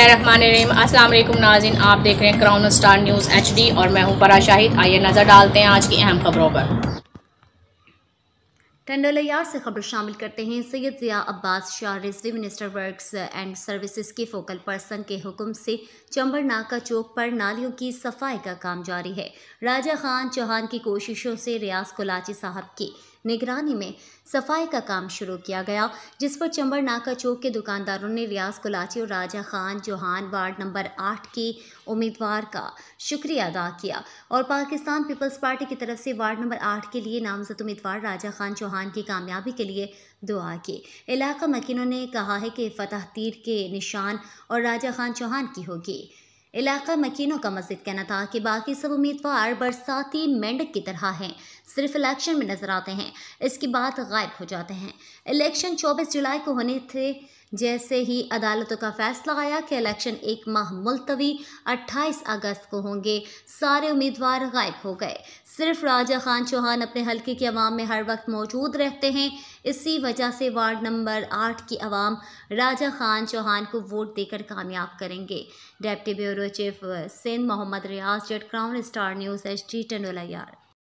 बिस्मिल्लाम अस्सलाम नाजिन आप देख रहे हैं क्राउन स्टार न्यूज़ एचडी और मैं हूं परा शाहिद आइए नज़र डालते हैं आज की अहम खबरों पर टंडोलियार से खबर शामिल करते हैं Syed Zia Abbas Shah Rizvi minister works and services के फोकल पर्सन के हुक्म से चंबर नाका चौक पर नालियों की सफाई का काम जारी है राजा खान चौहान की कोशिशों से रियाज कोलाची साहब की निगरानी में सफाई का काम शुरू किया गया जिस पर चंबर नाका चौक के दुकानदारों ने रियाज गुलाटी और राजा खान जोहान वार्ड नंबर आठ की उम्मीदवार का शुक्रिया अदा किया और पाकिस्तान पीपल्स पार्टी की तरफ से वार्ड नंबर आठ के लिए नामजद उम्मीदवार राजा खान चौहान की कामयाबी के लिए दुआ की इलाका मकीनों ने कहा है कि फतह तीर के निशान और राजा खान चौहान की होगी इलाका मकीनों का मजीद कहना था कि बाकी सब उम्मीदवार बरसाती मेंढक की तरह हैं सिर्फ इलेक्शन में नजर आते हैं इसके बाद गायब हो जाते हैं इलेक्शन 24 जुलाई को होने थे जैसे ही अदालतों का फैसला आया कि इलेक्शन एक माह मुलतवी 28 अगस्त को होंगे सारे उम्मीदवार गायब हो गए सिर्फ राजा खान चौहान अपने हल्के की आवाम में हर वक्त मौजूद रहते हैं इसी वजह से वार्ड नंबर आठ की आवाम राजा खान चौहान को वोट देकर कामयाब करेंगे deputy bureau chief Sindh Mohammad Riaz Jat Crown Star News H T टंडोला यार